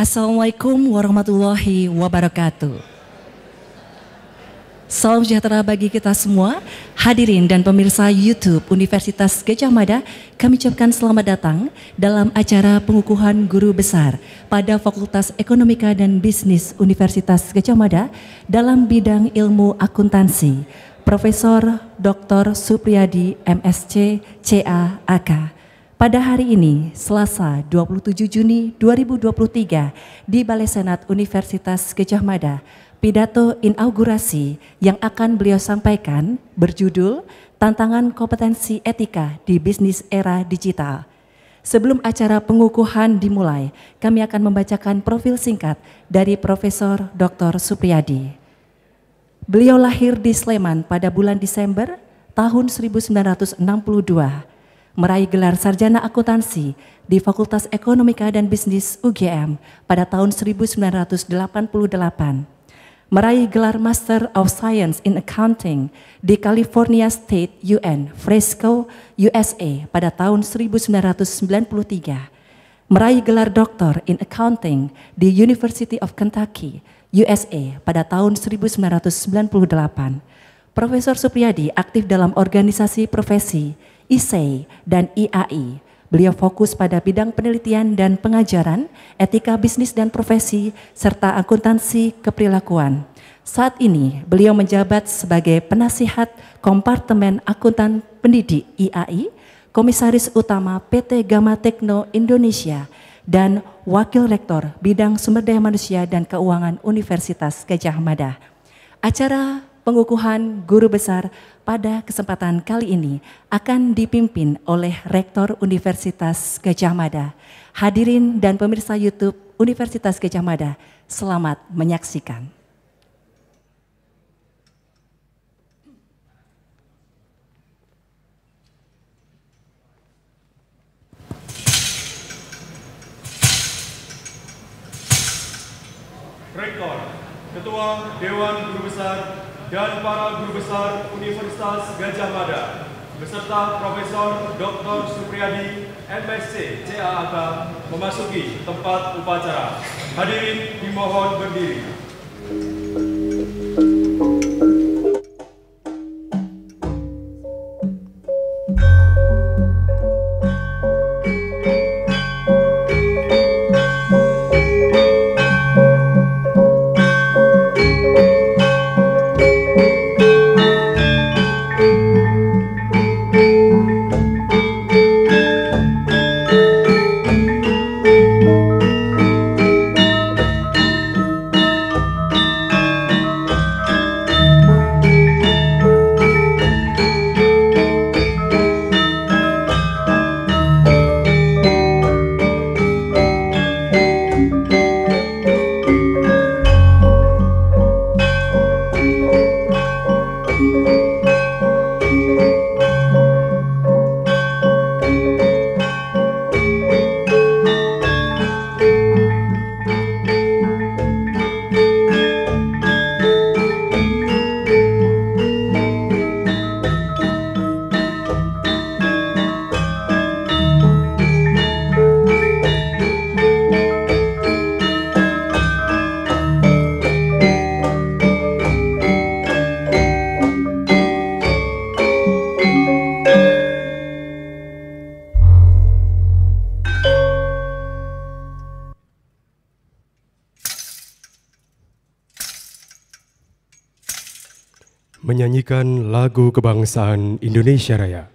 Assalamualaikum warahmatullahi wabarakatuh. Salam sejahtera bagi kita semua, hadirin dan pemirsa YouTube Universitas Gajah Mada, kami ucapkan selamat datang dalam acara pengukuhan guru besar pada Fakultas Ekonomika dan Bisnis Universitas Gajah Mada dalam bidang ilmu akuntansi, Profesor Dr. Supriyadi MSC CA AK. Pada hari ini, Selasa 27 Juni 2023, di Balai Senat Universitas Gejah Mada, pidato inaugurasi yang akan beliau sampaikan berjudul Tantangan Kompetensi Etika di Bisnis Era Digital. Sebelum acara pengukuhan dimulai, kami akan membacakan profil singkat dari Profesor Dr. Supriyadi. Beliau lahir di Sleman pada bulan Desember tahun 1962 meraih gelar sarjana akuntansi di Fakultas Ekonomika dan Bisnis UGM pada tahun 1988, meraih gelar Master of Science in Accounting di California State UN Fresco, USA pada tahun 1993, meraih gelar Doctor in Accounting di University of Kentucky, USA pada tahun 1998. Profesor Supriyadi aktif dalam organisasi profesi ISEI, e dan IAI. Beliau fokus pada bidang penelitian dan pengajaran, etika bisnis dan profesi, serta akuntansi keperilakuan. Saat ini beliau menjabat sebagai penasihat Kompartemen Akuntan Pendidik IAI, Komisaris Utama PT Gama Tekno Indonesia, dan Wakil Rektor Bidang Sumber Daya Manusia dan Keuangan Universitas Gajah Mada. Acara pengukuhan Guru Besar pada kesempatan kali ini akan dipimpin oleh Rektor Universitas Gajah Mada. Hadirin dan pemirsa YouTube Universitas Gajah Mada, selamat menyaksikan. Rektor Ketua Dewan Guru Besar dan para guru besar Universitas Gajah Mada beserta Profesor Dr. Supriyadi MSc CAAK memasuki tempat upacara. Hadirin dimohon berdiri. menyanyikan lagu kebangsaan Indonesia Raya.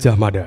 Gajah Mada.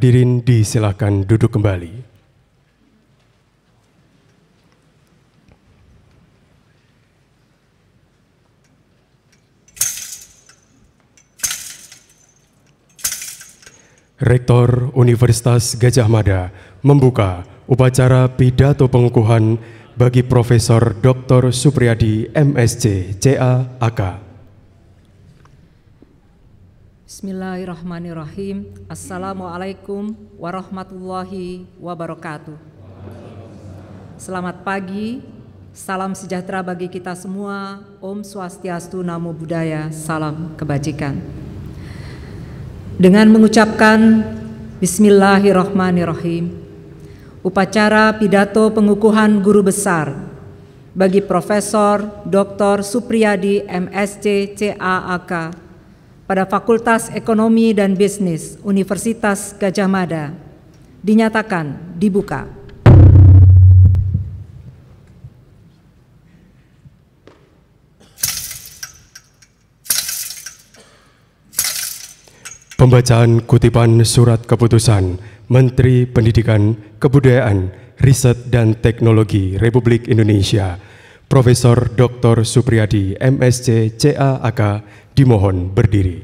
Hadirin disilahkan duduk kembali. Rektor Universitas Gajah Mada membuka upacara pidato pengukuhan bagi Profesor Dr. Supriyadi MSC CA AK. Bismillahirrahmanirrahim. Assalamualaikum warahmatullahi wabarakatuh. Selamat pagi, salam sejahtera bagi kita semua. Om Swastiastu, Namo Buddhaya, salam kebajikan. Dengan mengucapkan Bismillahirrahmanirrahim, upacara pidato pengukuhan guru besar bagi Profesor Dr. Supriyadi MSC CAAK pada Fakultas Ekonomi dan Bisnis Universitas Gajah Mada dinyatakan dibuka. Pembacaan kutipan surat keputusan Menteri Pendidikan, Kebudayaan, Riset dan Teknologi Republik Indonesia, Profesor Dr. Supriyadi, MSc, CA, AK, Dimohon berdiri.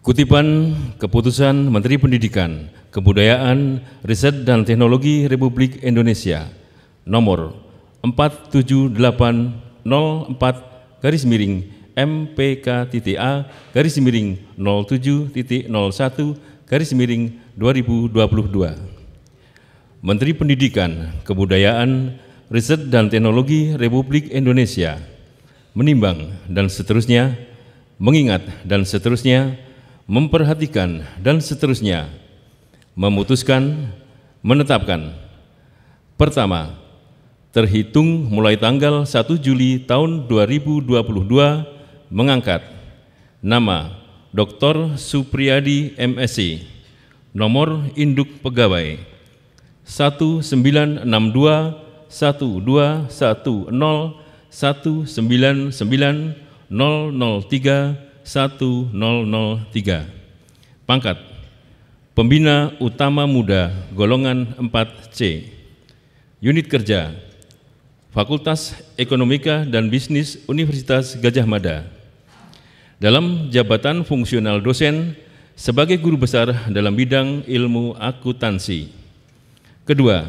Kutipan Keputusan Menteri Pendidikan, Kebudayaan, Riset dan Teknologi Republik Indonesia nomor 47804 garis miring TTA garis miring 07.01 garis miring 2022. Menteri Pendidikan, Kebudayaan, Riset dan Teknologi Republik Indonesia menimbang dan seterusnya, mengingat dan seterusnya, memperhatikan dan seterusnya, memutuskan, menetapkan. Pertama, terhitung mulai tanggal 1 Juli tahun 2022 mengangkat nama Dr. Supriyadi MSc, nomor induk pegawai 1962 1210 199 003 1003. Pangkat Pembina Utama Muda Golongan 4C. Unit Kerja Fakultas Ekonomika dan Bisnis Universitas Gajah Mada. Dalam jabatan fungsional dosen sebagai guru besar dalam bidang ilmu akuntansi. Kedua,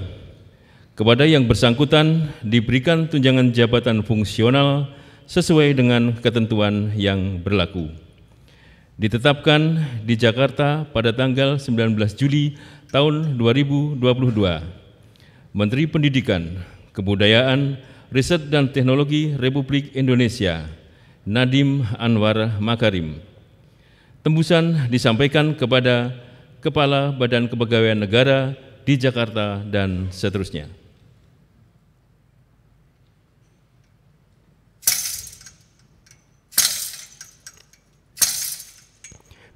kepada yang bersangkutan diberikan tunjangan jabatan fungsional sesuai dengan ketentuan yang berlaku. Ditetapkan di Jakarta pada tanggal 19 Juli tahun 2022. Menteri Pendidikan, Kebudayaan, Riset dan Teknologi Republik Indonesia, Nadim Anwar Makarim. Tembusan disampaikan kepada Kepala Badan Kepegawaian Negara di Jakarta dan seterusnya.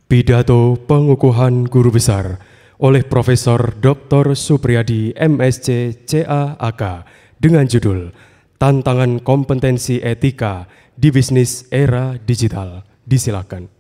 Pidato pengukuhan guru besar oleh Profesor Dr. Supriyadi MSc CAAK dengan judul Tantangan Kompetensi Etika di Bisnis Era Digital. Disilakan.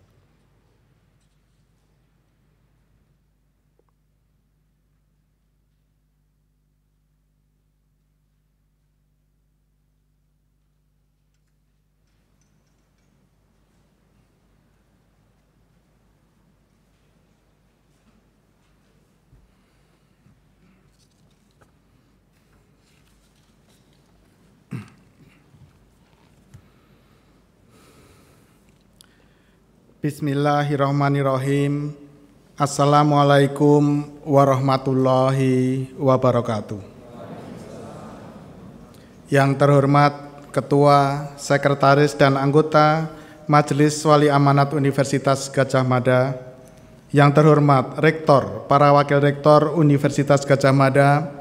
Bismillahirrahmanirrahim. Assalamualaikum warahmatullahi wabarakatuh. Yang terhormat Ketua, Sekretaris dan anggota Majelis Wali Amanat Universitas Gajah Mada. Yang terhormat Rektor, para Wakil Rektor Universitas Gajah Mada.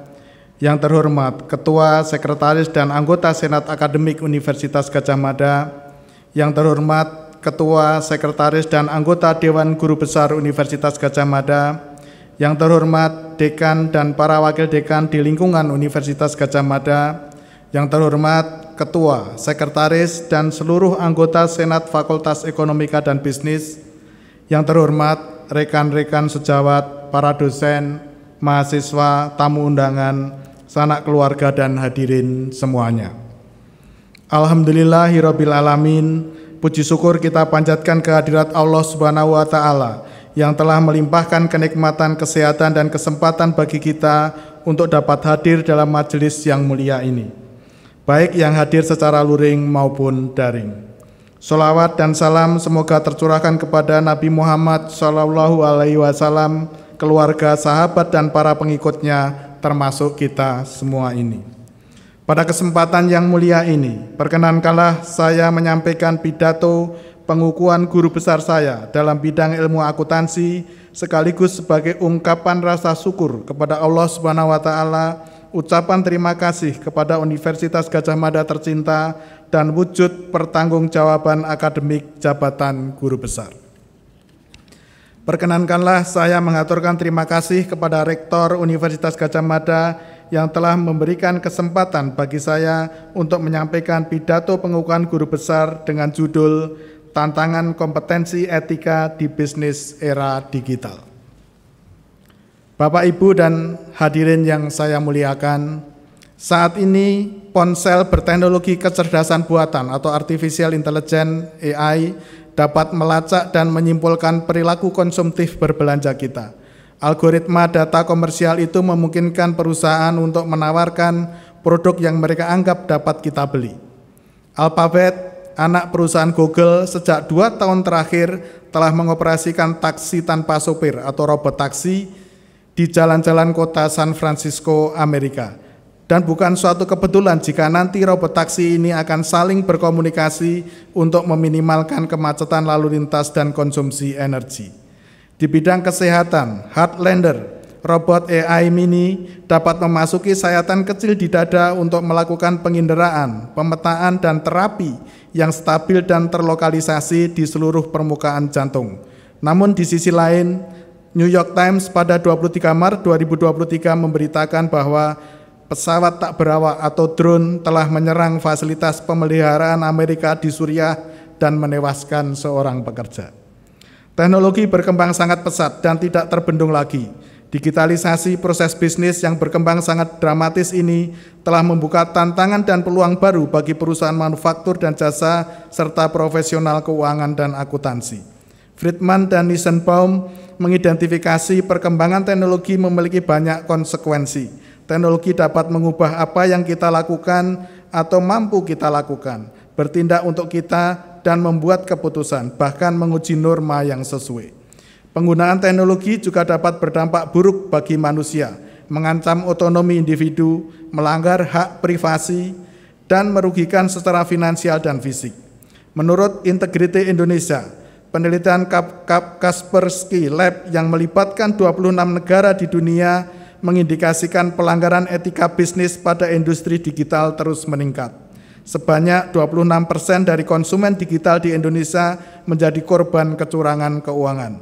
Yang terhormat Ketua, Sekretaris dan anggota Senat Akademik Universitas Gajah Mada. Yang terhormat Ketua, Sekretaris, dan anggota Dewan Guru Besar Universitas Gajah Mada, yang terhormat Dekan dan para Wakil Dekan di lingkungan Universitas Gajah Mada, yang terhormat Ketua, Sekretaris, dan seluruh anggota Senat Fakultas Ekonomika dan Bisnis, yang terhormat rekan-rekan sejawat, para dosen, mahasiswa, tamu undangan, sanak keluarga, dan hadirin semuanya. Alhamdulillah, Alamin, Puji syukur kita panjatkan kehadirat Allah Subhanahu wa taala yang telah melimpahkan kenikmatan, kesehatan dan kesempatan bagi kita untuk dapat hadir dalam majelis yang mulia ini. Baik yang hadir secara luring maupun daring. Solawat dan salam semoga tercurahkan kepada Nabi Muhammad Shallallahu Alaihi Wasallam, keluarga, sahabat dan para pengikutnya, termasuk kita semua ini. Pada kesempatan yang mulia ini, perkenankanlah saya menyampaikan pidato pengukuhan guru besar saya dalam bidang ilmu akuntansi sekaligus sebagai ungkapan rasa syukur kepada Allah Subhanahu wa taala, ucapan terima kasih kepada Universitas Gajah Mada tercinta dan wujud pertanggungjawaban akademik jabatan guru besar. Perkenankanlah saya mengaturkan terima kasih kepada Rektor Universitas Gajah Mada yang telah memberikan kesempatan bagi saya untuk menyampaikan pidato pengukuhan guru besar dengan judul Tantangan Kompetensi Etika di Bisnis Era Digital. Bapak, Ibu, dan hadirin yang saya muliakan, saat ini ponsel berteknologi kecerdasan buatan atau artificial intelligence AI dapat melacak dan menyimpulkan perilaku konsumtif berbelanja kita – Algoritma data komersial itu memungkinkan perusahaan untuk menawarkan produk yang mereka anggap dapat kita beli. Alphabet, anak perusahaan Google, sejak dua tahun terakhir telah mengoperasikan taksi tanpa sopir atau robot taksi di jalan-jalan kota San Francisco, Amerika. Dan bukan suatu kebetulan jika nanti robot taksi ini akan saling berkomunikasi untuk meminimalkan kemacetan lalu lintas dan konsumsi energi. Di bidang kesehatan, Heartlander, robot AI mini dapat memasuki sayatan kecil di dada untuk melakukan penginderaan, pemetaan, dan terapi yang stabil dan terlokalisasi di seluruh permukaan jantung. Namun di sisi lain, New York Times pada 23 Maret 2023 memberitakan bahwa pesawat tak berawak atau drone telah menyerang fasilitas pemeliharaan Amerika di Suriah dan menewaskan seorang pekerja. Teknologi berkembang sangat pesat dan tidak terbendung lagi. Digitalisasi proses bisnis yang berkembang sangat dramatis ini telah membuka tantangan dan peluang baru bagi perusahaan manufaktur dan jasa serta profesional keuangan dan akuntansi. Friedman dan Nissenbaum mengidentifikasi perkembangan teknologi memiliki banyak konsekuensi. Teknologi dapat mengubah apa yang kita lakukan atau mampu kita lakukan, bertindak untuk kita dan membuat keputusan, bahkan menguji norma yang sesuai. Penggunaan teknologi juga dapat berdampak buruk bagi manusia, mengancam otonomi individu, melanggar hak privasi, dan merugikan secara finansial dan fisik. Menurut Integrity Indonesia, penelitian Kap Kaspersky Lab yang melibatkan 26 negara di dunia mengindikasikan pelanggaran etika bisnis pada industri digital terus meningkat. Sebanyak 26 persen dari konsumen digital di Indonesia menjadi korban kecurangan keuangan.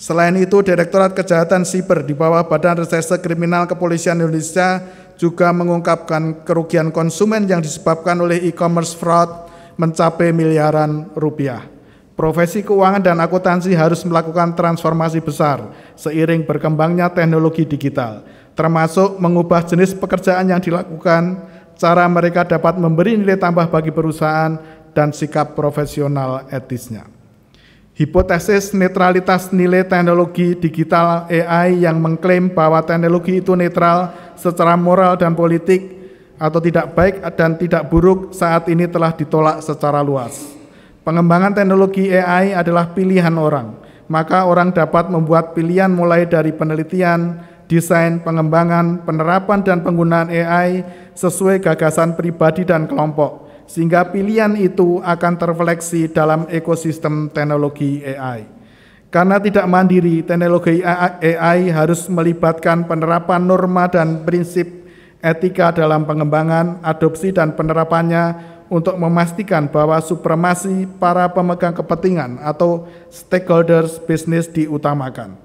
Selain itu, Direktorat Kejahatan Siber di bawah Badan Reserse Kriminal Kepolisian Indonesia juga mengungkapkan kerugian konsumen yang disebabkan oleh e-commerce fraud mencapai miliaran rupiah. Profesi keuangan dan akuntansi harus melakukan transformasi besar seiring berkembangnya teknologi digital, termasuk mengubah jenis pekerjaan yang dilakukan, cara mereka dapat memberi nilai tambah bagi perusahaan dan sikap profesional etisnya. Hipotesis netralitas nilai teknologi digital AI yang mengklaim bahwa teknologi itu netral secara moral dan politik atau tidak baik dan tidak buruk saat ini telah ditolak secara luas. Pengembangan teknologi AI adalah pilihan orang, maka orang dapat membuat pilihan mulai dari penelitian, desain, pengembangan, penerapan, dan penggunaan AI sesuai gagasan pribadi dan kelompok, sehingga pilihan itu akan terfleksi dalam ekosistem teknologi AI. Karena tidak mandiri, teknologi AI harus melibatkan penerapan norma dan prinsip etika dalam pengembangan, adopsi, dan penerapannya untuk memastikan bahwa supremasi para pemegang kepentingan atau stakeholders bisnis diutamakan.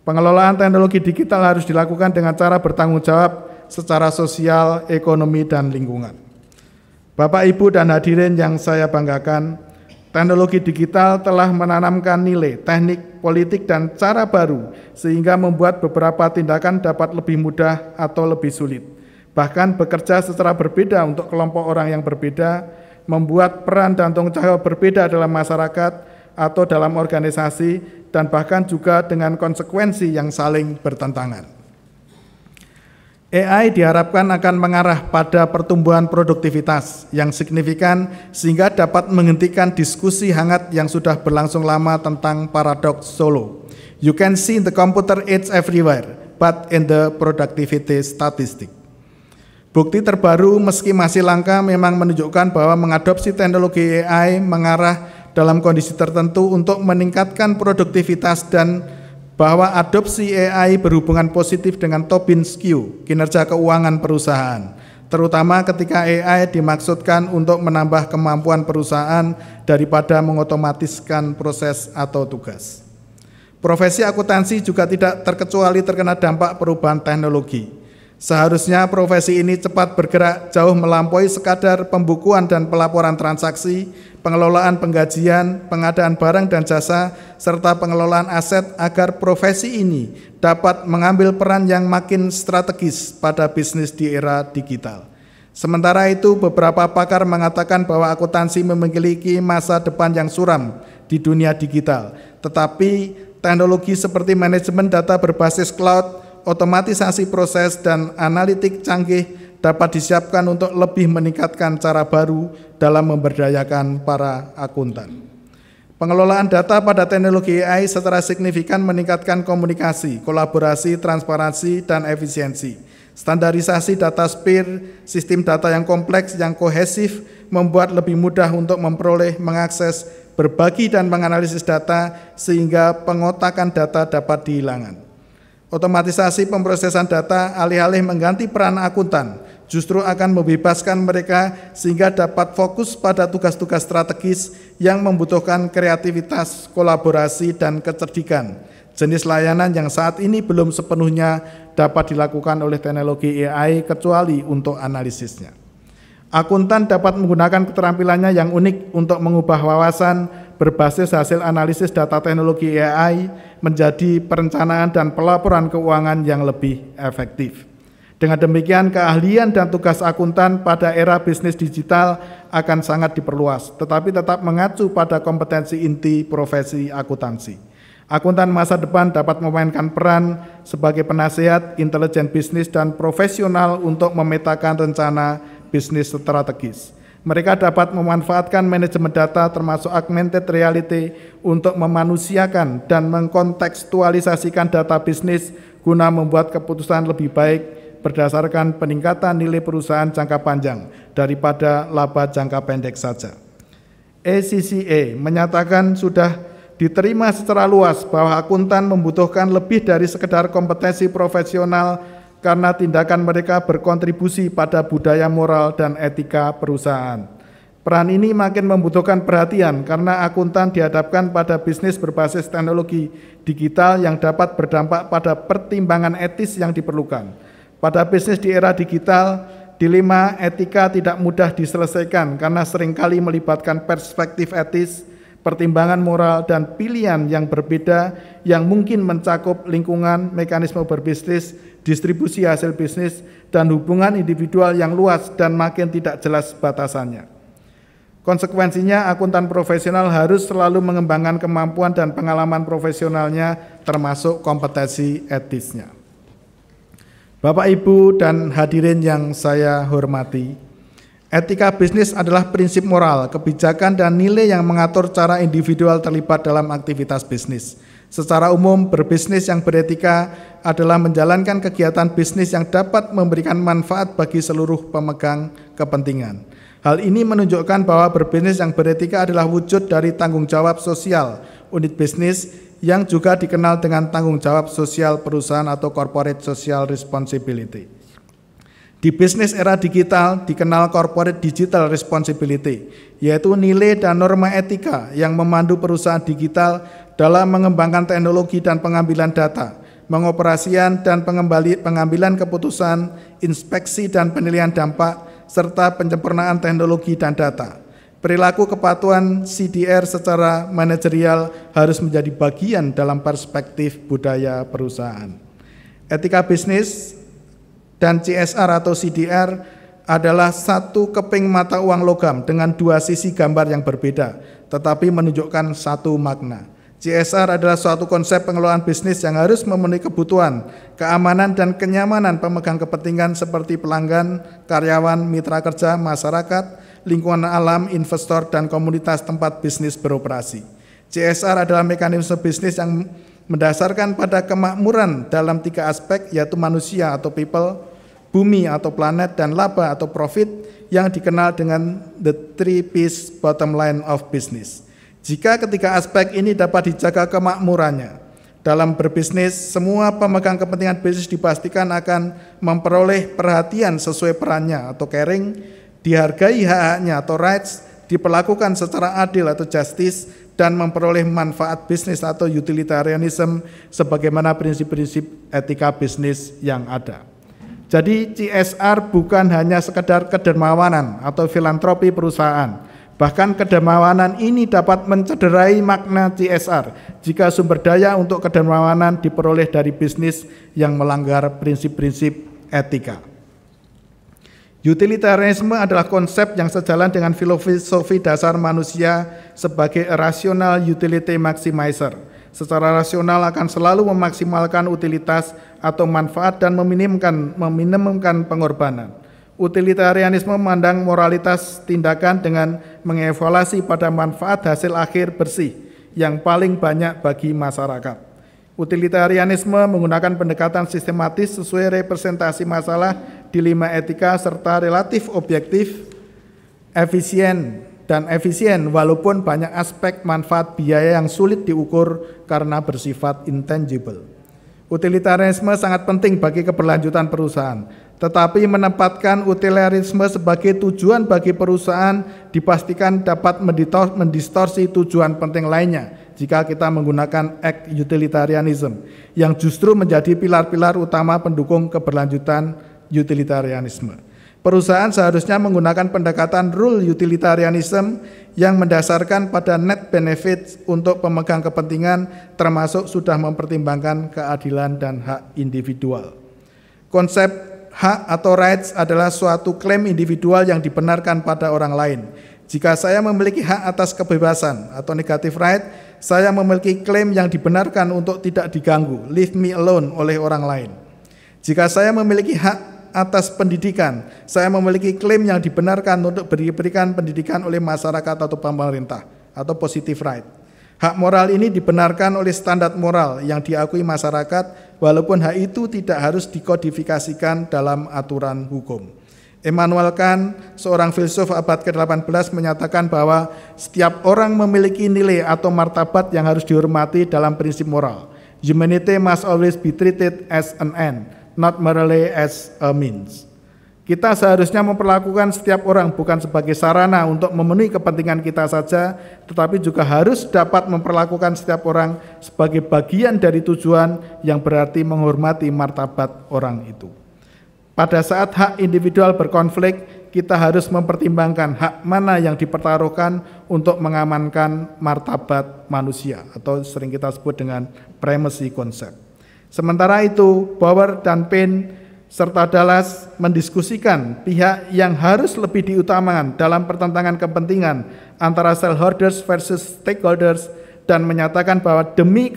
Pengelolaan teknologi digital harus dilakukan dengan cara bertanggung jawab secara sosial, ekonomi, dan lingkungan. Bapak, Ibu, dan hadirin yang saya banggakan, teknologi digital telah menanamkan nilai, teknik, politik, dan cara baru sehingga membuat beberapa tindakan dapat lebih mudah atau lebih sulit. Bahkan bekerja secara berbeda untuk kelompok orang yang berbeda, membuat peran dan tanggung jawab berbeda dalam masyarakat, atau dalam organisasi dan bahkan juga dengan konsekuensi yang saling bertentangan. AI diharapkan akan mengarah pada pertumbuhan produktivitas yang signifikan sehingga dapat menghentikan diskusi hangat yang sudah berlangsung lama tentang paradoks solo. You can see in the computer age everywhere, but in the productivity statistic. Bukti terbaru meski masih langka memang menunjukkan bahwa mengadopsi teknologi AI mengarah dalam kondisi tertentu untuk meningkatkan produktivitas dan bahwa adopsi AI berhubungan positif dengan Tobin Skew, kinerja keuangan perusahaan, terutama ketika AI dimaksudkan untuk menambah kemampuan perusahaan daripada mengotomatiskan proses atau tugas. Profesi akuntansi juga tidak terkecuali terkena dampak perubahan teknologi. Seharusnya profesi ini cepat bergerak jauh melampaui sekadar pembukuan dan pelaporan transaksi pengelolaan penggajian, pengadaan barang dan jasa, serta pengelolaan aset agar profesi ini dapat mengambil peran yang makin strategis pada bisnis di era digital. Sementara itu, beberapa pakar mengatakan bahwa akuntansi memiliki masa depan yang suram di dunia digital, tetapi teknologi seperti manajemen data berbasis cloud, otomatisasi proses, dan analitik canggih dapat disiapkan untuk lebih meningkatkan cara baru dalam memberdayakan para akuntan. Pengelolaan data pada teknologi AI secara signifikan meningkatkan komunikasi, kolaborasi, transparansi, dan efisiensi. Standarisasi data SPIR, sistem data yang kompleks, yang kohesif, membuat lebih mudah untuk memperoleh, mengakses, berbagi, dan menganalisis data sehingga pengotakan data dapat dihilangkan. Otomatisasi pemrosesan data alih-alih mengganti peran akuntan, justru akan membebaskan mereka sehingga dapat fokus pada tugas-tugas strategis yang membutuhkan kreativitas, kolaborasi, dan kecerdikan. Jenis layanan yang saat ini belum sepenuhnya dapat dilakukan oleh teknologi AI kecuali untuk analisisnya. Akuntan dapat menggunakan keterampilannya yang unik untuk mengubah wawasan berbasis hasil analisis data teknologi AI menjadi perencanaan dan pelaporan keuangan yang lebih efektif. Dengan demikian, keahlian dan tugas akuntan pada era bisnis digital akan sangat diperluas, tetapi tetap mengacu pada kompetensi inti profesi akuntansi. Akuntan masa depan dapat memainkan peran sebagai penasehat, intelijen bisnis, dan profesional untuk memetakan rencana bisnis strategis mereka dapat memanfaatkan manajemen data termasuk augmented reality untuk memanusiakan dan mengkontekstualisasikan data bisnis guna membuat keputusan lebih baik berdasarkan peningkatan nilai perusahaan jangka panjang daripada laba jangka pendek saja. ACCA menyatakan sudah diterima secara luas bahwa akuntan membutuhkan lebih dari sekedar kompetensi profesional karena tindakan mereka berkontribusi pada budaya moral dan etika perusahaan. Peran ini makin membutuhkan perhatian karena akuntan dihadapkan pada bisnis berbasis teknologi digital yang dapat berdampak pada pertimbangan etis yang diperlukan. Pada bisnis di era digital, dilema etika tidak mudah diselesaikan karena seringkali melibatkan perspektif etis, pertimbangan moral, dan pilihan yang berbeda yang mungkin mencakup lingkungan, mekanisme berbisnis, distribusi hasil bisnis, dan hubungan individual yang luas dan makin tidak jelas batasannya. Konsekuensinya, akuntan profesional harus selalu mengembangkan kemampuan dan pengalaman profesionalnya, termasuk kompetensi etisnya. Bapak, ibu, dan hadirin yang saya hormati, etika bisnis adalah prinsip moral, kebijakan, dan nilai yang mengatur cara individual terlibat dalam aktivitas bisnis Secara umum, berbisnis yang beretika adalah menjalankan kegiatan bisnis yang dapat memberikan manfaat bagi seluruh pemegang kepentingan. Hal ini menunjukkan bahwa berbisnis yang beretika adalah wujud dari tanggung jawab sosial unit bisnis yang juga dikenal dengan tanggung jawab sosial perusahaan atau corporate social responsibility. Di bisnis era digital dikenal corporate digital responsibility, yaitu nilai dan norma etika yang memandu perusahaan digital dalam mengembangkan teknologi dan pengambilan data, mengoperasian dan pengambilan keputusan, inspeksi dan penilaian dampak, serta penyempurnaan teknologi dan data. Perilaku kepatuhan CDR secara manajerial harus menjadi bagian dalam perspektif budaya perusahaan. Etika bisnis dan CSR atau CDR adalah satu keping mata uang logam dengan dua sisi gambar yang berbeda, tetapi menunjukkan satu makna. CSR adalah suatu konsep pengelolaan bisnis yang harus memenuhi kebutuhan, keamanan, dan kenyamanan pemegang kepentingan seperti pelanggan, karyawan, mitra kerja, masyarakat, lingkungan alam, investor, dan komunitas tempat bisnis beroperasi. CSR adalah mekanisme bisnis yang mendasarkan pada kemakmuran dalam tiga aspek yaitu manusia atau people, bumi atau planet, dan laba atau profit yang dikenal dengan the three piece bottom line of business – jika ketiga aspek ini dapat dijaga kemakmurannya, dalam berbisnis, semua pemegang kepentingan bisnis dipastikan akan memperoleh perhatian sesuai perannya atau caring, dihargai hak-haknya atau rights, diperlakukan secara adil atau justice, dan memperoleh manfaat bisnis atau utilitarianism sebagaimana prinsip-prinsip etika bisnis yang ada. Jadi CSR bukan hanya sekedar kedermawanan atau filantropi perusahaan, Bahkan kedermawanan ini dapat mencederai makna CSR jika sumber daya untuk kedermawanan diperoleh dari bisnis yang melanggar prinsip-prinsip etika. Utilitarianisme adalah konsep yang sejalan dengan filosofi dasar manusia sebagai rasional utility maximizer. Secara rasional akan selalu memaksimalkan utilitas atau manfaat dan meminimkan, meminimumkan pengorbanan. Utilitarianisme memandang moralitas tindakan dengan mengevaluasi pada manfaat hasil akhir bersih yang paling banyak bagi masyarakat. Utilitarianisme menggunakan pendekatan sistematis sesuai representasi masalah, di lima etika, serta relatif objektif, efisien, dan efisien walaupun banyak aspek manfaat biaya yang sulit diukur karena bersifat intangible. Utilitarianisme sangat penting bagi keberlanjutan perusahaan tetapi menempatkan utilitarisme sebagai tujuan bagi perusahaan dipastikan dapat mendistorsi tujuan penting lainnya jika kita menggunakan act utilitarianism yang justru menjadi pilar-pilar utama pendukung keberlanjutan utilitarianisme. Perusahaan seharusnya menggunakan pendekatan rule utilitarianism yang mendasarkan pada net benefits untuk pemegang kepentingan termasuk sudah mempertimbangkan keadilan dan hak individual. Konsep Hak atau rights adalah suatu klaim individual yang dibenarkan pada orang lain. Jika saya memiliki hak atas kebebasan atau negatif right, saya memiliki klaim yang dibenarkan untuk tidak diganggu, leave me alone oleh orang lain. Jika saya memiliki hak atas pendidikan, saya memiliki klaim yang dibenarkan untuk diberikan pendidikan oleh masyarakat atau pemerintah atau positive right. Hak moral ini dibenarkan oleh standar moral yang diakui masyarakat walaupun hak itu tidak harus dikodifikasikan dalam aturan hukum. Emmanuel Kant, seorang filsuf abad ke-18 menyatakan bahwa setiap orang memiliki nilai atau martabat yang harus dihormati dalam prinsip moral. Humanity must always be treated as an end, not merely as a means. Kita seharusnya memperlakukan setiap orang bukan sebagai sarana untuk memenuhi kepentingan kita saja, tetapi juga harus dapat memperlakukan setiap orang sebagai bagian dari tujuan yang berarti menghormati martabat orang itu. Pada saat hak individual berkonflik, kita harus mempertimbangkan hak mana yang dipertaruhkan untuk mengamankan martabat manusia atau sering kita sebut dengan primacy konsep. Sementara itu, Bauer dan Payne serta Dallas mendiskusikan pihak yang harus lebih diutamakan dalam pertentangan kepentingan antara shareholders versus stakeholders dan menyatakan bahwa demi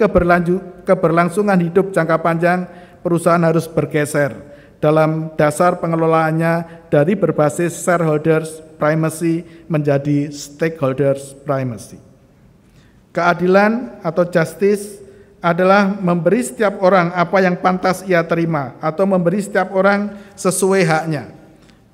keberlangsungan hidup jangka panjang perusahaan harus bergeser dalam dasar pengelolaannya dari berbasis shareholders primacy menjadi stakeholders primacy. Keadilan atau justice adalah memberi setiap orang apa yang pantas ia terima atau memberi setiap orang sesuai haknya.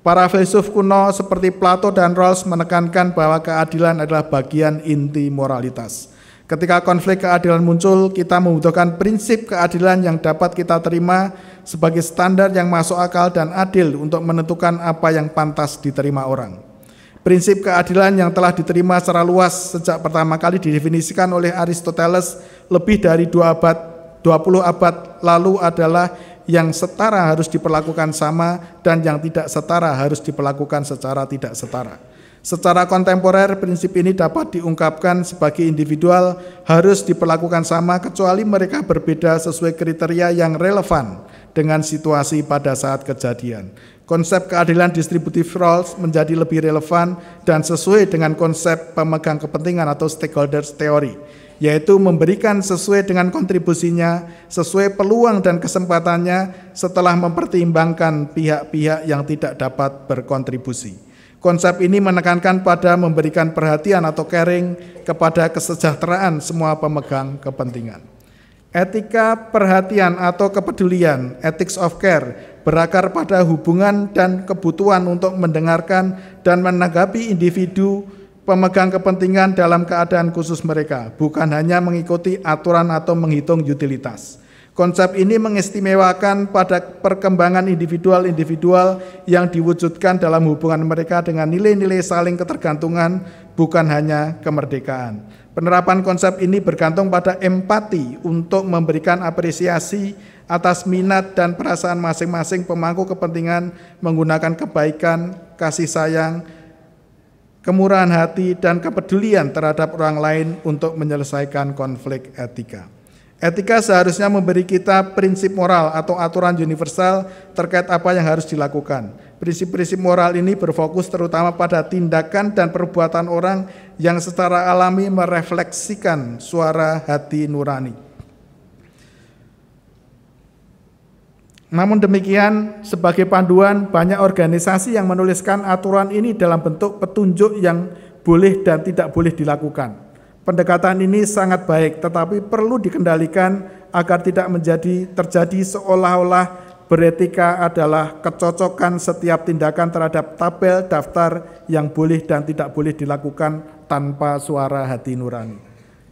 Para filsuf kuno seperti Plato dan Rawls menekankan bahwa keadilan adalah bagian inti moralitas. Ketika konflik keadilan muncul, kita membutuhkan prinsip keadilan yang dapat kita terima sebagai standar yang masuk akal dan adil untuk menentukan apa yang pantas diterima orang. Prinsip keadilan yang telah diterima secara luas sejak pertama kali didefinisikan oleh Aristoteles lebih dari dua abad, 20 abad lalu adalah yang setara harus diperlakukan sama dan yang tidak setara harus diperlakukan secara tidak setara. Secara kontemporer, prinsip ini dapat diungkapkan sebagai individual harus diperlakukan sama kecuali mereka berbeda sesuai kriteria yang relevan dengan situasi pada saat kejadian. Konsep keadilan distributif roles menjadi lebih relevan dan sesuai dengan konsep pemegang kepentingan atau stakeholders teori, yaitu memberikan sesuai dengan kontribusinya, sesuai peluang dan kesempatannya setelah mempertimbangkan pihak-pihak yang tidak dapat berkontribusi. Konsep ini menekankan pada memberikan perhatian atau caring kepada kesejahteraan semua pemegang kepentingan. Etika perhatian atau kepedulian, ethics of care, berakar pada hubungan dan kebutuhan untuk mendengarkan dan menanggapi individu pemegang kepentingan dalam keadaan khusus mereka, bukan hanya mengikuti aturan atau menghitung utilitas. Konsep ini mengistimewakan pada perkembangan individual-individual yang diwujudkan dalam hubungan mereka dengan nilai-nilai saling ketergantungan, bukan hanya kemerdekaan. Penerapan konsep ini bergantung pada empati untuk memberikan apresiasi atas minat dan perasaan masing-masing pemangku kepentingan menggunakan kebaikan, kasih sayang, kemurahan hati, dan kepedulian terhadap orang lain untuk menyelesaikan konflik etika. Etika seharusnya memberi kita prinsip moral atau aturan universal terkait apa yang harus dilakukan Prinsip-prinsip moral ini berfokus terutama pada tindakan dan perbuatan orang yang secara alami merefleksikan suara hati nurani. Namun demikian, sebagai panduan, banyak organisasi yang menuliskan aturan ini dalam bentuk petunjuk yang boleh dan tidak boleh dilakukan. Pendekatan ini sangat baik, tetapi perlu dikendalikan agar tidak menjadi terjadi seolah-olah Beretika adalah kecocokan setiap tindakan terhadap tabel daftar yang boleh dan tidak boleh dilakukan tanpa suara hati nurani.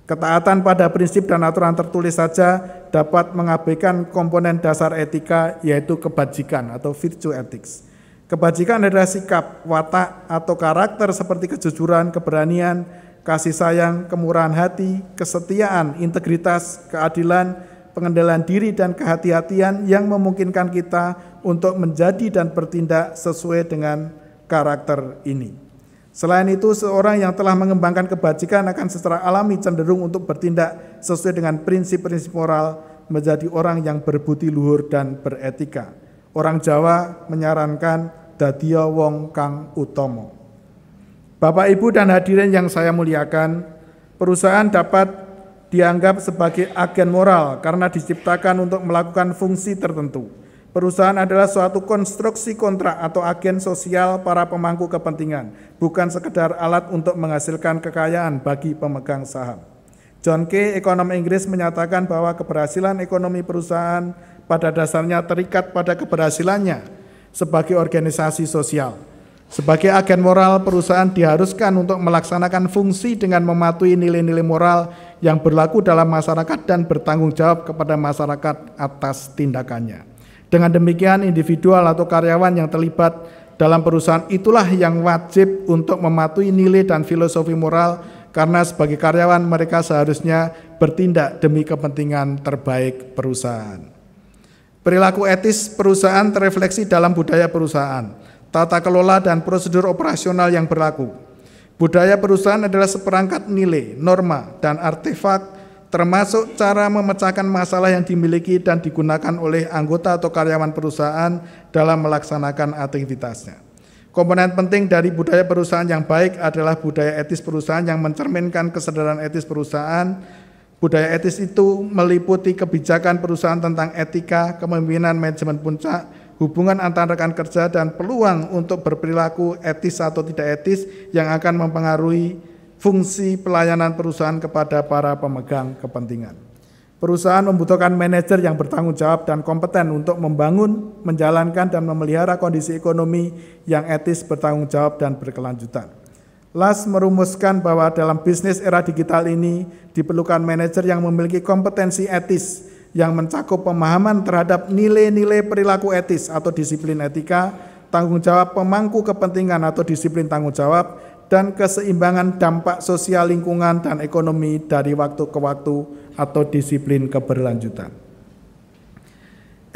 Ketaatan pada prinsip dan aturan tertulis saja dapat mengabaikan komponen dasar etika yaitu kebajikan atau virtue ethics. Kebajikan adalah sikap, watak, atau karakter seperti kejujuran, keberanian, kasih sayang, kemurahan hati, kesetiaan, integritas, keadilan, pengendalian diri dan kehati-hatian yang memungkinkan kita untuk menjadi dan bertindak sesuai dengan karakter ini. Selain itu, seorang yang telah mengembangkan kebajikan akan secara alami cenderung untuk bertindak sesuai dengan prinsip-prinsip moral menjadi orang yang berbudi luhur dan beretika. Orang Jawa menyarankan dadia wong kang utomo. Bapak Ibu dan hadirin yang saya muliakan, perusahaan dapat dianggap sebagai agen moral karena diciptakan untuk melakukan fungsi tertentu. Perusahaan adalah suatu konstruksi kontrak atau agen sosial para pemangku kepentingan, bukan sekedar alat untuk menghasilkan kekayaan bagi pemegang saham. John Key, ekonom Inggris, menyatakan bahwa keberhasilan ekonomi perusahaan pada dasarnya terikat pada keberhasilannya sebagai organisasi sosial. Sebagai agen moral, perusahaan diharuskan untuk melaksanakan fungsi dengan mematuhi nilai-nilai moral yang berlaku dalam masyarakat dan bertanggung jawab kepada masyarakat atas tindakannya. Dengan demikian, individual atau karyawan yang terlibat dalam perusahaan itulah yang wajib untuk mematuhi nilai dan filosofi moral karena sebagai karyawan mereka seharusnya bertindak demi kepentingan terbaik perusahaan. Perilaku etis perusahaan terefleksi dalam budaya perusahaan, tata kelola dan prosedur operasional yang berlaku. Budaya perusahaan adalah seperangkat nilai, norma, dan artefak termasuk cara memecahkan masalah yang dimiliki dan digunakan oleh anggota atau karyawan perusahaan dalam melaksanakan aktivitasnya. Komponen penting dari budaya perusahaan yang baik adalah budaya etis perusahaan yang mencerminkan kesadaran etis perusahaan. Budaya etis itu meliputi kebijakan perusahaan tentang etika, kepemimpinan manajemen puncak, hubungan antara rekan kerja dan peluang untuk berperilaku etis atau tidak etis yang akan mempengaruhi fungsi pelayanan perusahaan kepada para pemegang kepentingan. Perusahaan membutuhkan manajer yang bertanggung jawab dan kompeten untuk membangun, menjalankan, dan memelihara kondisi ekonomi yang etis, bertanggung jawab, dan berkelanjutan. Las merumuskan bahwa dalam bisnis era digital ini diperlukan manajer yang memiliki kompetensi etis yang mencakup pemahaman terhadap nilai-nilai perilaku etis atau disiplin etika, tanggung jawab pemangku kepentingan atau disiplin tanggung jawab, dan keseimbangan dampak sosial lingkungan dan ekonomi dari waktu ke waktu atau disiplin keberlanjutan.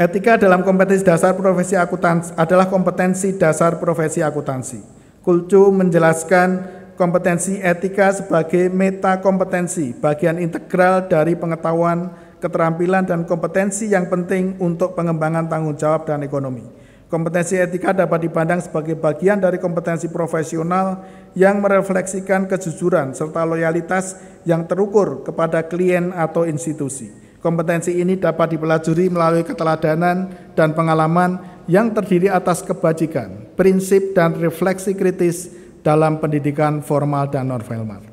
Etika dalam kompetensi dasar profesi akuntansi adalah kompetensi dasar profesi akuntansi. Kulcu menjelaskan kompetensi etika sebagai meta kompetensi, bagian integral dari pengetahuan keterampilan dan kompetensi yang penting untuk pengembangan tanggung jawab dan ekonomi. Kompetensi etika dapat dipandang sebagai bagian dari kompetensi profesional yang merefleksikan kejujuran serta loyalitas yang terukur kepada klien atau institusi. Kompetensi ini dapat dipelajari melalui keteladanan dan pengalaman yang terdiri atas kebajikan, prinsip, dan refleksi kritis dalam pendidikan formal dan non-formal.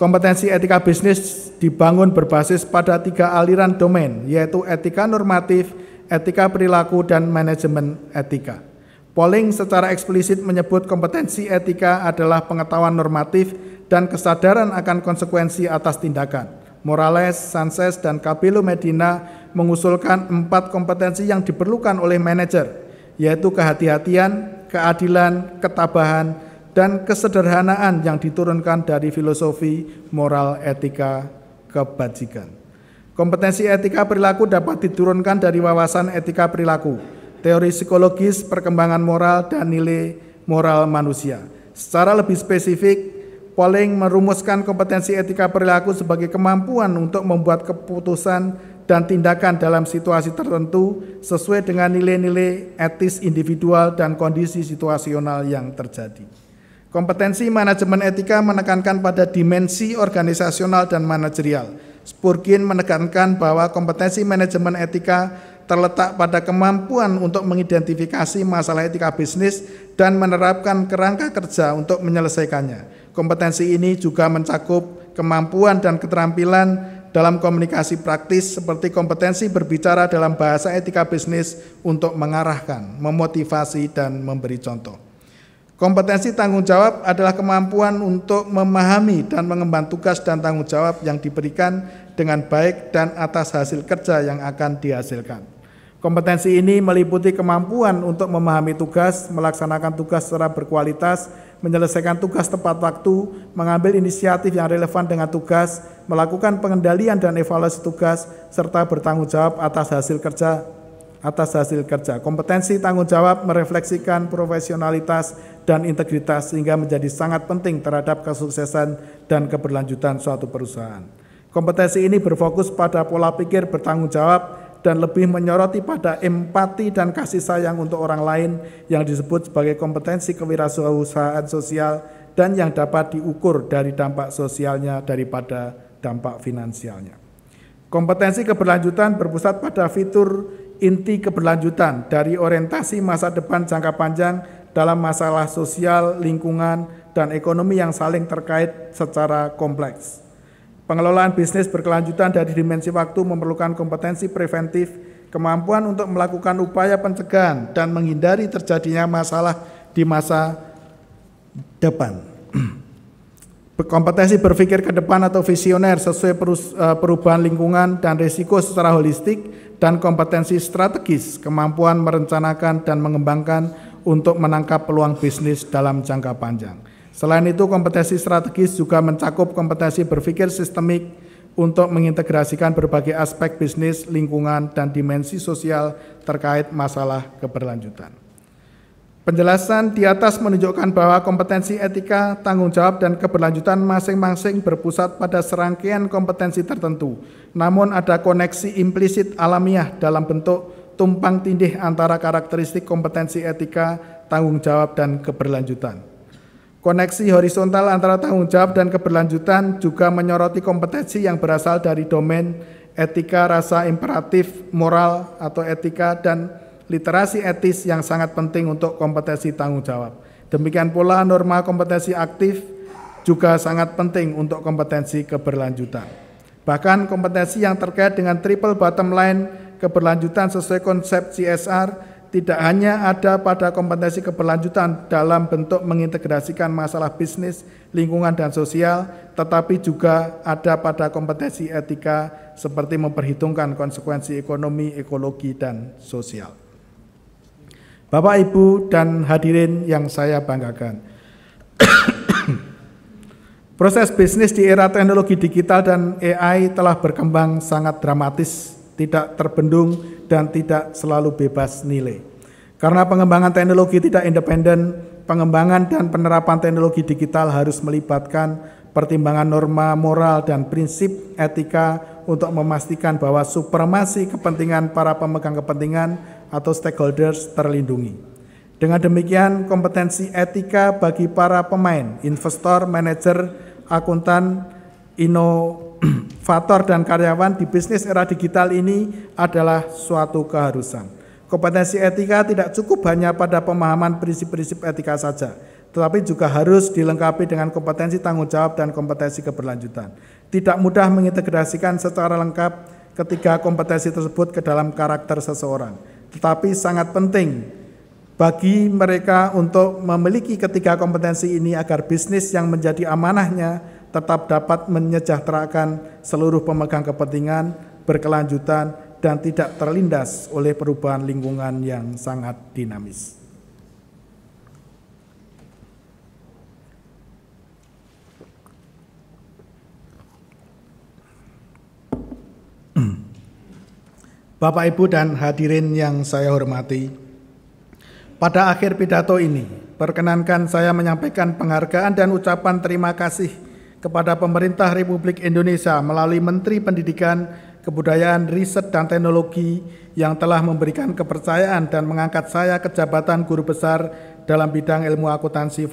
Kompetensi etika bisnis dibangun berbasis pada tiga aliran domain, yaitu etika normatif, etika perilaku, dan manajemen etika. Polling secara eksplisit menyebut kompetensi etika adalah pengetahuan normatif dan kesadaran akan konsekuensi atas tindakan. Morales, Sanchez, dan Capello Medina mengusulkan empat kompetensi yang diperlukan oleh manajer, yaitu kehati-hatian, keadilan, ketabahan, dan kesederhanaan yang diturunkan dari filosofi moral etika kebajikan. Kompetensi etika perilaku dapat diturunkan dari wawasan etika perilaku, teori psikologis, perkembangan moral, dan nilai moral manusia. Secara lebih spesifik, Poling merumuskan kompetensi etika perilaku sebagai kemampuan untuk membuat keputusan dan tindakan dalam situasi tertentu sesuai dengan nilai-nilai etis individual dan kondisi situasional yang terjadi. Kompetensi manajemen etika menekankan pada dimensi organisasional dan manajerial. Spurgeon menekankan bahwa kompetensi manajemen etika terletak pada kemampuan untuk mengidentifikasi masalah etika bisnis dan menerapkan kerangka kerja untuk menyelesaikannya. Kompetensi ini juga mencakup kemampuan dan keterampilan dalam komunikasi praktis seperti kompetensi berbicara dalam bahasa etika bisnis untuk mengarahkan, memotivasi dan memberi contoh. Kompetensi tanggung jawab adalah kemampuan untuk memahami dan mengemban tugas dan tanggung jawab yang diberikan dengan baik dan atas hasil kerja yang akan dihasilkan. Kompetensi ini meliputi kemampuan untuk memahami tugas, melaksanakan tugas secara berkualitas, menyelesaikan tugas tepat waktu, mengambil inisiatif yang relevan dengan tugas, melakukan pengendalian dan evaluasi tugas, serta bertanggung jawab atas hasil kerja atas hasil kerja. Kompetensi tanggung jawab merefleksikan profesionalitas dan integritas sehingga menjadi sangat penting terhadap kesuksesan dan keberlanjutan suatu perusahaan. Kompetensi ini berfokus pada pola pikir bertanggung jawab dan lebih menyoroti pada empati dan kasih sayang untuk orang lain yang disebut sebagai kompetensi kewirausahaan sosial dan yang dapat diukur dari dampak sosialnya daripada dampak finansialnya. Kompetensi keberlanjutan berpusat pada fitur inti keberlanjutan dari orientasi masa depan jangka panjang dalam masalah sosial, lingkungan, dan ekonomi yang saling terkait secara kompleks. Pengelolaan bisnis berkelanjutan dari dimensi waktu memerlukan kompetensi preventif, kemampuan untuk melakukan upaya pencegahan dan menghindari terjadinya masalah di masa depan. kompetensi berpikir ke depan atau visioner sesuai eh, perubahan lingkungan dan risiko secara holistik dan kompetensi strategis, kemampuan merencanakan dan mengembangkan untuk menangkap peluang bisnis dalam jangka panjang. Selain itu, kompetensi strategis juga mencakup kompetensi berpikir sistemik untuk mengintegrasikan berbagai aspek bisnis, lingkungan, dan dimensi sosial terkait masalah keberlanjutan. Penjelasan di atas menunjukkan bahwa kompetensi etika, tanggung jawab, dan keberlanjutan masing-masing berpusat pada serangkaian kompetensi tertentu. Namun ada koneksi implisit alamiah dalam bentuk tumpang tindih antara karakteristik kompetensi etika, tanggung jawab, dan keberlanjutan. Koneksi horizontal antara tanggung jawab dan keberlanjutan juga menyoroti kompetensi yang berasal dari domain etika rasa imperatif, moral atau etika, dan literasi etis yang sangat penting untuk kompetensi tanggung jawab. Demikian pula norma kompetensi aktif juga sangat penting untuk kompetensi keberlanjutan. Bahkan kompetensi yang terkait dengan triple bottom line keberlanjutan sesuai konsep CSR tidak hanya ada pada kompetensi keberlanjutan dalam bentuk mengintegrasikan masalah bisnis, lingkungan, dan sosial, tetapi juga ada pada kompetensi etika seperti memperhitungkan konsekuensi ekonomi, ekologi, dan sosial. Bapak, Ibu, dan hadirin yang saya banggakan. Proses bisnis di era teknologi digital dan AI telah berkembang sangat dramatis, tidak terbendung, dan tidak selalu bebas nilai. Karena pengembangan teknologi tidak independen, pengembangan dan penerapan teknologi digital harus melibatkan pertimbangan norma moral dan prinsip etika untuk memastikan bahwa supremasi kepentingan para pemegang kepentingan atau stakeholders terlindungi. Dengan demikian, kompetensi etika bagi para pemain, investor, manajer, akuntan, inovator, dan karyawan di bisnis era digital ini adalah suatu keharusan. Kompetensi etika tidak cukup hanya pada pemahaman prinsip-prinsip etika saja, tetapi juga harus dilengkapi dengan kompetensi tanggung jawab dan kompetensi keberlanjutan. Tidak mudah mengintegrasikan secara lengkap ketiga kompetensi tersebut ke dalam karakter seseorang. Tetapi sangat penting bagi mereka untuk memiliki ketiga kompetensi ini agar bisnis yang menjadi amanahnya tetap dapat menyejahterakan seluruh pemegang kepentingan, berkelanjutan, dan tidak terlindas oleh perubahan lingkungan yang sangat dinamis. Bapak Ibu dan hadirin yang saya hormati. Pada akhir pidato ini, perkenankan saya menyampaikan penghargaan dan ucapan terima kasih kepada pemerintah Republik Indonesia melalui Menteri Pendidikan, Kebudayaan, Riset, dan Teknologi yang telah memberikan kepercayaan dan mengangkat saya ke jabatan guru besar dalam bidang ilmu akuntansi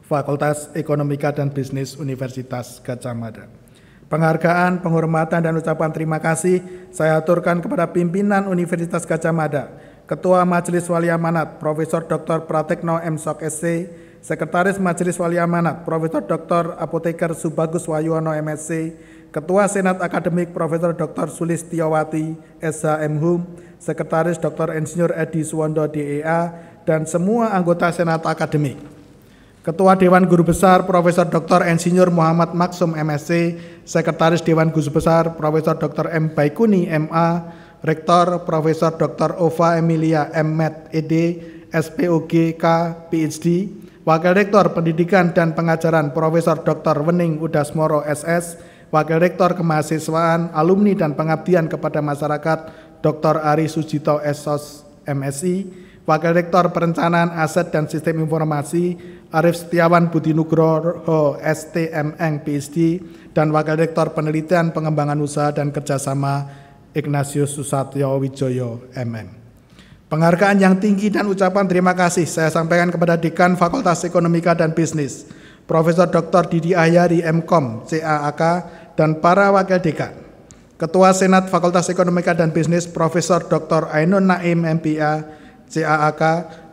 Fakultas Ekonomika dan Bisnis Universitas Gajah Mada. Penghargaan, penghormatan, dan ucapan terima kasih saya aturkan kepada pimpinan Universitas Gajah Mada, Ketua Majelis Wali Amanat, Profesor Dr. Pratekno M. Sok SC, Sekretaris Majelis Wali Amanat, Profesor Dr. Apoteker Subagus Wayuono MSc, Ketua Senat Akademik Profesor Dr. Sulis Tiawati, SHM Hum, Sekretaris Dr. Insinyur Edi Suwondo DEA, dan semua anggota Senat Akademik. Ketua Dewan Guru Besar Profesor Dr. Insinyur Muhammad Maksum MSc, Sekretaris Dewan Guru Besar Profesor Dr. M. Baikuni MA, Rektor Profesor Dr. Ova Emilia M. Med. ED, SPOG K. PhD, Wakil Rektor Pendidikan dan Pengajaran Profesor Dr. Wening Udasmoro SS, Wakil Rektor Kemahasiswaan, Alumni dan Pengabdian kepada Masyarakat Dr. Ari Sujito Esos MSI, Wakil Rektor Perencanaan Aset dan Sistem Informasi Arief Setiawan Budi Nugroho STMN PhD dan Wakil Rektor Penelitian Pengembangan Usaha dan Kerjasama Ignatius Susatyo Wijoyo MM. Penghargaan yang tinggi dan ucapan terima kasih saya sampaikan kepada Dekan Fakultas Ekonomika dan Bisnis, Profesor Dr. Didi Ahyari MKOM CAAK dan para wakil dekan. Ketua Senat Fakultas Ekonomika dan Bisnis Profesor Dr. Ainun Naim MPA CAAK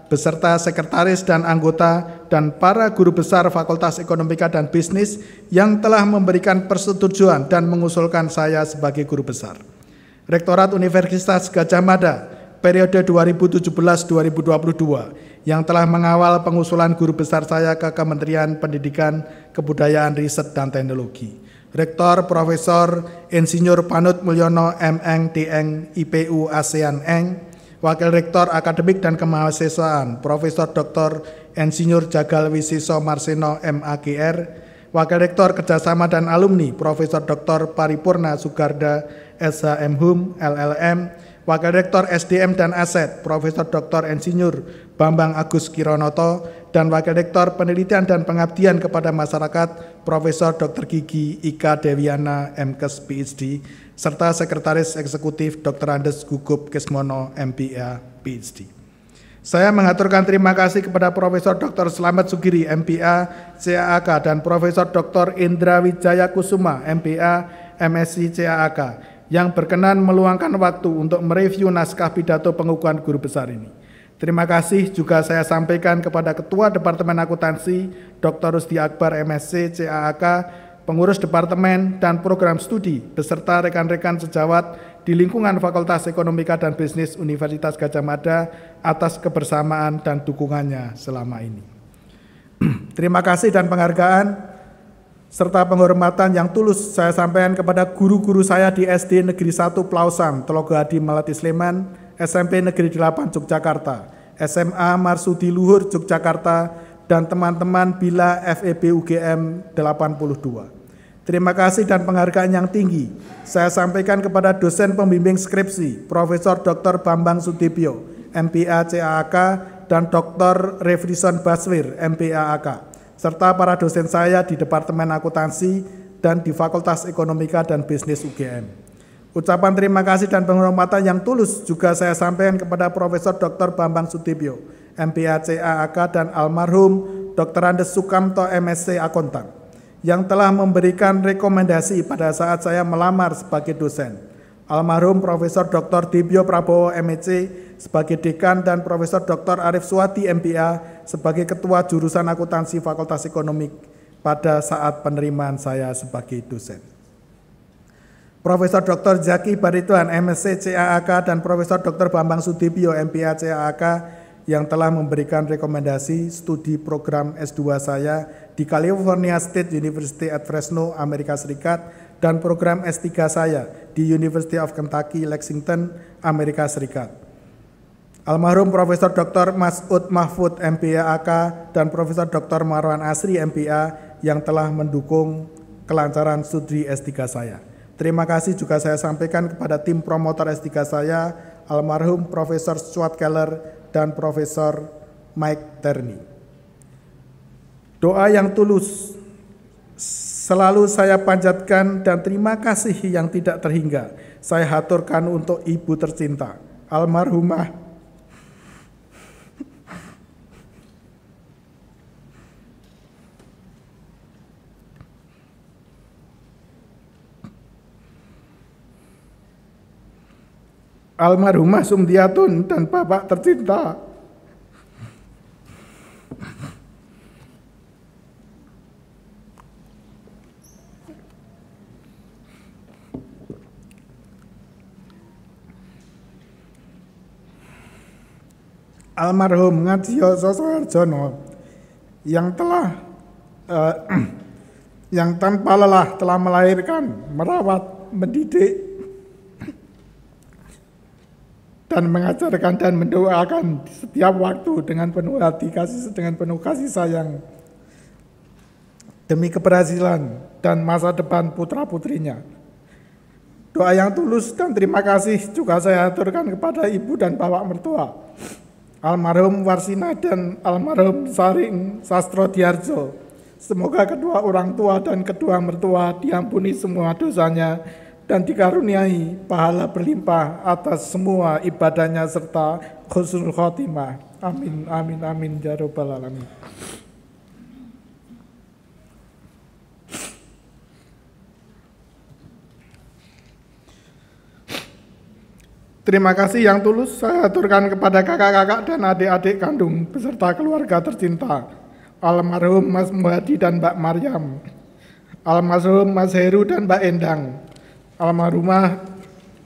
beserta sekretaris dan anggota dan para guru besar Fakultas Ekonomika dan Bisnis yang telah memberikan persetujuan dan mengusulkan saya sebagai guru besar. Rektorat Universitas Gajah Mada periode 2017-2022 yang telah mengawal pengusulan guru besar saya ke Kementerian Pendidikan, Kebudayaan, Riset, dan Teknologi. Rektor Profesor Insinyur Panut Mulyono MNTN IPU ASEAN Eng, Wakil Rektor Akademik dan Kemahasiswaan Profesor Dr. Insinyur Jagal Wisiso Marsino MAGR, Wakil Rektor Kerjasama dan Alumni Profesor Dr. Paripurna Sugarda SHM HUM LLM, Wakil Rektor SDM dan Aset Profesor Dr. Insinyur Bambang Agus Kironoto dan Wakil Rektor Penelitian dan Pengabdian kepada Masyarakat Profesor Dr. Gigi Ika Dewiana MKes PhD serta Sekretaris Eksekutif Dr. Andes Gugup Kismono, MPA, PhD. Saya mengaturkan terima kasih kepada Profesor Dr. Selamat Sugiri, MPA, CAAK, dan Profesor Dr. Indra Wijaya Kusuma, MPA, MSc CAAK, yang berkenan meluangkan waktu untuk mereview naskah pidato pengukuhan guru besar ini. Terima kasih juga saya sampaikan kepada Ketua Departemen Akuntansi, Dr. Rusdi Akbar, MSc, CAAK, pengurus departemen dan program studi, beserta rekan-rekan sejawat di lingkungan Fakultas Ekonomika dan Bisnis Universitas Gajah Mada atas kebersamaan dan dukungannya selama ini. Terima kasih dan penghargaan serta penghormatan yang tulus saya sampaikan kepada guru-guru saya di SD Negeri 1 Plausan, Telogo Hadi Melati Sleman, SMP Negeri 8 Yogyakarta, SMA Marsudi Luhur Yogyakarta, dan teman-teman bila FEB UGM 82. Terima kasih dan penghargaan yang tinggi saya sampaikan kepada dosen pembimbing skripsi Profesor Dr. Bambang Sutipio MPA CAAK dan Dr. Refrison Baswir, MPA Ak serta para dosen saya di Departemen Akuntansi dan di Fakultas Ekonomika dan Bisnis UGM. Ucapan terima kasih dan penghormatan yang tulus juga saya sampaikan kepada Profesor Dr. Bambang Sutipio. MPACAAK dan almarhum Dr. Andes Sukamto MSc Akuntan yang telah memberikan rekomendasi pada saat saya melamar sebagai dosen. Almarhum Profesor Dr. Dibyo Prabowo MEC sebagai dekan dan Profesor Dr. Arif Suwati MPA sebagai ketua jurusan akuntansi Fakultas Ekonomi pada saat penerimaan saya sebagai dosen. Profesor Dr. Zaki Barituan MSc CAAK dan Profesor Dr. Bambang Sudibyo MPA CAAK yang telah memberikan rekomendasi studi program S2 saya di California State University at Fresno, Amerika Serikat dan program S3 saya di University of Kentucky, Lexington, Amerika Serikat. Almarhum Profesor Dr. Mas'ud Mahfud MPA AK dan Profesor Dr. Marwan Asri MPA yang telah mendukung kelancaran studi S3 saya. Terima kasih juga saya sampaikan kepada tim promotor S3 saya, almarhum Profesor Stuart Keller dan Profesor Mike Terni. Doa yang tulus selalu saya panjatkan dan terima kasih yang tidak terhingga saya haturkan untuk ibu tercinta, almarhumah almarhumah Sumdiatun dan bapak tercinta. Almarhum Ngadiyo Sosarjono yang telah uh, yang tanpa lelah telah melahirkan, merawat, mendidik, dan mengajarkan dan mendoakan setiap waktu dengan penuh hati kasih dengan penuh kasih sayang demi keberhasilan dan masa depan putra-putrinya. Doa yang tulus dan terima kasih juga saya aturkan kepada ibu dan bapak mertua, almarhum Warsina dan almarhum Saring Sastro Diarjo. Semoga kedua orang tua dan kedua mertua diampuni semua dosanya dan dikaruniai pahala berlimpah atas semua ibadahnya serta khusnul khotimah. Amin, amin, amin, ya robbal alamin. Terima kasih yang tulus saya aturkan kepada kakak-kakak dan adik-adik kandung beserta keluarga tercinta, almarhum Mas Muhadi dan Mbak Maryam, almarhum Mas Heru dan Mbak Endang, almarhumah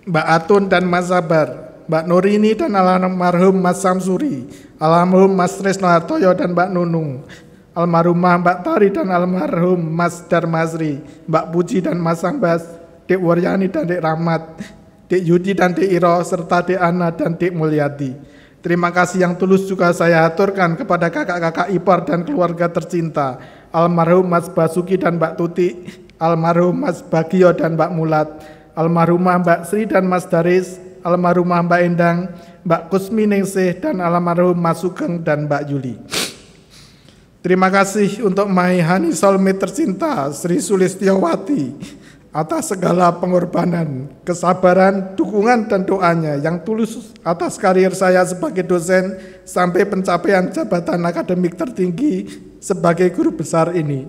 Mbak Atun dan Mas Sabar, Mbak Norini dan almarhum Mas Samsuri, almarhum Mas Tresno Hartoyo dan Mbak Nunung, almarhumah Mbak Tari dan almarhum Mas Darmazri, Mbak Puji dan Mas Sambas, Dek Waryani dan Dek Rahmat, Dek Yudi dan Dek Iro, serta Dek Ana dan Dek Mulyadi. Terima kasih yang tulus juga saya aturkan kepada kakak-kakak ipar dan keluarga tercinta, almarhum Mas Basuki dan Mbak Tuti, almarhum Mas Bagio dan Mbak Mulat, almarhumah Mbak Sri dan Mas Daris, almarhumah Mbak Endang, Mbak Kusmi Ningsih, dan almarhum Mas Sugeng dan Mbak Yuli. Terima kasih untuk Hani Solmi tercinta Sri Sulistiyawati atas segala pengorbanan, kesabaran, dukungan, dan doanya yang tulus atas karir saya sebagai dosen sampai pencapaian jabatan akademik tertinggi sebagai guru besar ini.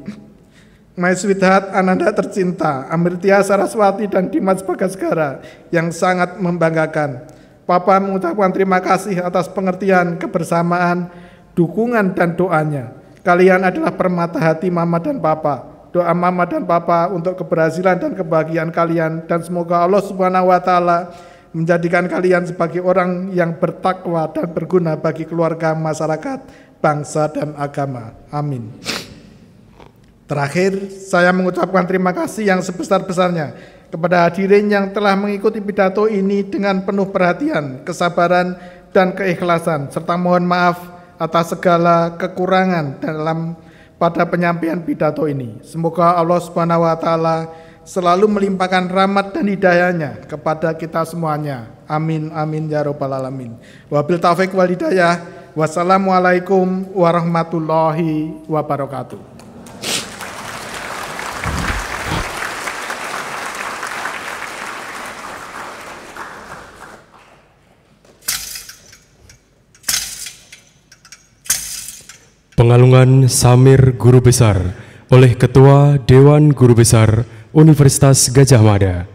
My sweetheart Ananda tercinta, Amirtia Saraswati dan Dimas Bagaskara yang sangat membanggakan. Papa mengucapkan terima kasih atas pengertian, kebersamaan, dukungan dan doanya. Kalian adalah permata hati mama dan papa. Doa mama dan papa untuk keberhasilan dan kebahagiaan kalian dan semoga Allah Subhanahu wa taala menjadikan kalian sebagai orang yang bertakwa dan berguna bagi keluarga, masyarakat, bangsa dan agama. Amin. Terakhir, saya mengucapkan terima kasih yang sebesar-besarnya kepada hadirin yang telah mengikuti pidato ini dengan penuh perhatian, kesabaran, dan keikhlasan, serta mohon maaf atas segala kekurangan dalam pada penyampaian pidato ini. Semoga Allah Subhanahu wa taala selalu melimpahkan rahmat dan hidayahnya kepada kita semuanya. Amin amin ya robbal alamin. Wabil taufik wal hidayah. Wassalamualaikum warahmatullahi wabarakatuh. Pengalungan Samir Guru Besar oleh Ketua Dewan Guru Besar Universitas Gajah Mada.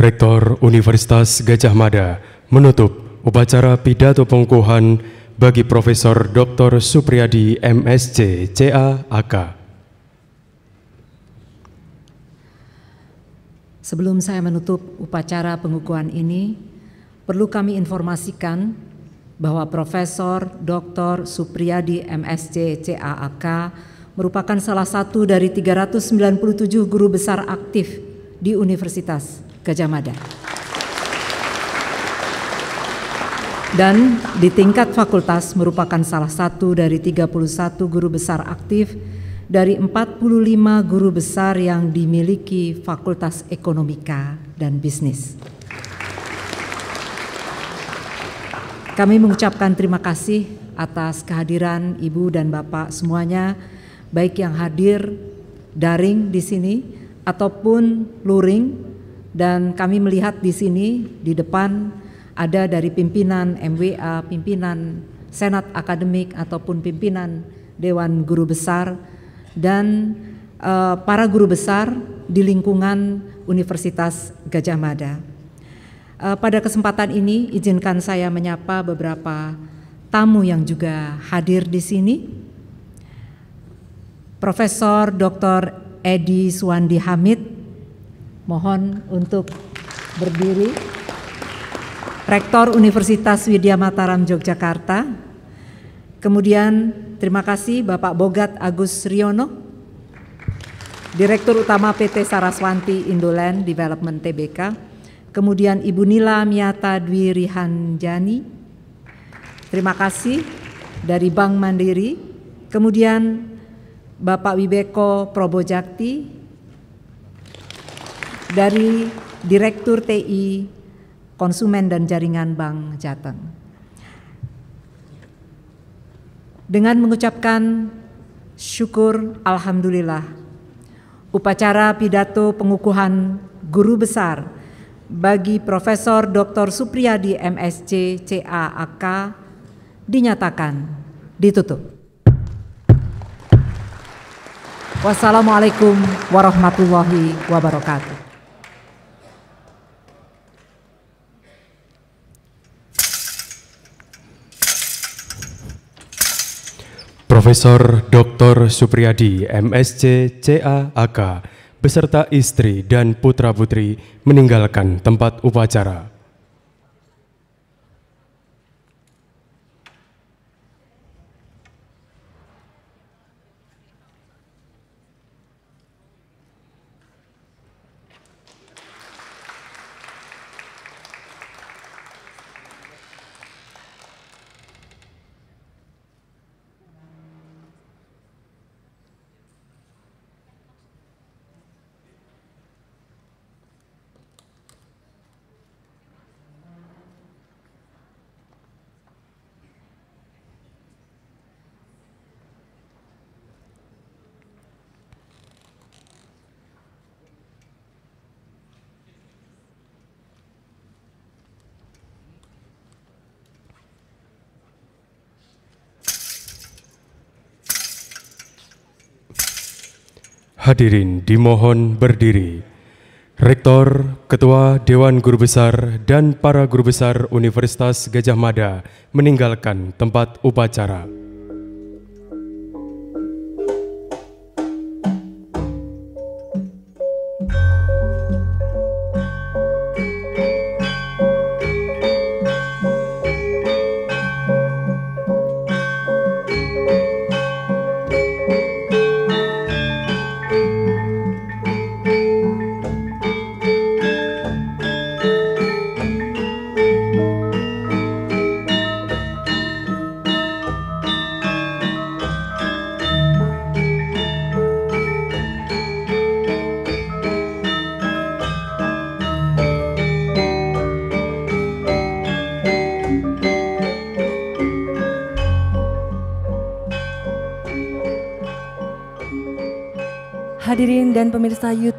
Rektor Universitas Gajah Mada menutup upacara pidato pengukuhan bagi Profesor Dr. Supriyadi MSc CA AK. Sebelum saya menutup upacara pengukuhan ini, perlu kami informasikan bahwa Profesor Dr. Supriyadi MSc CA, Ak merupakan salah satu dari 397 guru besar aktif di universitas Gajah Mada. Dan di tingkat fakultas merupakan salah satu dari 31 guru besar aktif dari 45 guru besar yang dimiliki Fakultas Ekonomika dan Bisnis. Kami mengucapkan terima kasih atas kehadiran Ibu dan Bapak semuanya, baik yang hadir daring di sini ataupun luring dan kami melihat di sini di depan ada dari pimpinan MWA, pimpinan Senat Akademik ataupun pimpinan Dewan Guru Besar dan uh, para guru besar di lingkungan Universitas Gajah Mada. Uh, pada kesempatan ini izinkan saya menyapa beberapa tamu yang juga hadir di sini. Profesor Dr. Edi Suwandi Hamid Mohon untuk berdiri. Rektor Universitas Widya Mataram Yogyakarta. Kemudian terima kasih Bapak Bogat Agus Riono, Direktur Utama PT Saraswanti Indoland Development TBK. Kemudian Ibu Nila Miata Dwi Rihanjani. Terima kasih dari Bank Mandiri. Kemudian Bapak Wibeko Probojakti dari Direktur TI Konsumen dan Jaringan Bank Jateng. Dengan mengucapkan syukur alhamdulillah upacara pidato pengukuhan guru besar bagi Profesor Dr. Supriyadi MSc CAAK dinyatakan ditutup. Wassalamualaikum warahmatullahi wabarakatuh. Profesor Dr. Supriyadi, MSc, AK, beserta istri dan putra-putri meninggalkan tempat upacara. Hadirin dimohon berdiri. Rektor, Ketua Dewan Guru Besar, dan para guru besar Universitas Gajah Mada meninggalkan tempat upacara.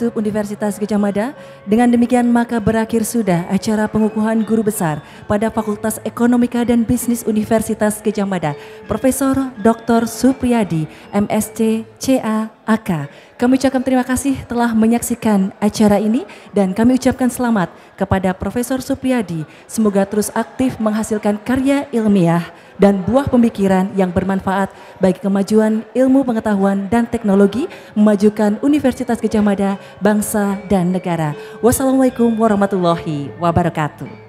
YouTube Universitas Gajah Mada. Dengan demikian maka berakhir sudah acara pengukuhan guru besar pada Fakultas Ekonomika dan Bisnis Universitas Gajah Mada. Profesor Dr. Supriyadi, MSc, CA, Aka. Kami ucapkan terima kasih telah menyaksikan acara ini dan kami ucapkan selamat kepada Profesor Supriyadi. Semoga terus aktif menghasilkan karya ilmiah dan buah pemikiran yang bermanfaat bagi kemajuan ilmu pengetahuan dan teknologi memajukan Universitas Gejah Mada, bangsa dan negara. Wassalamualaikum warahmatullahi wabarakatuh.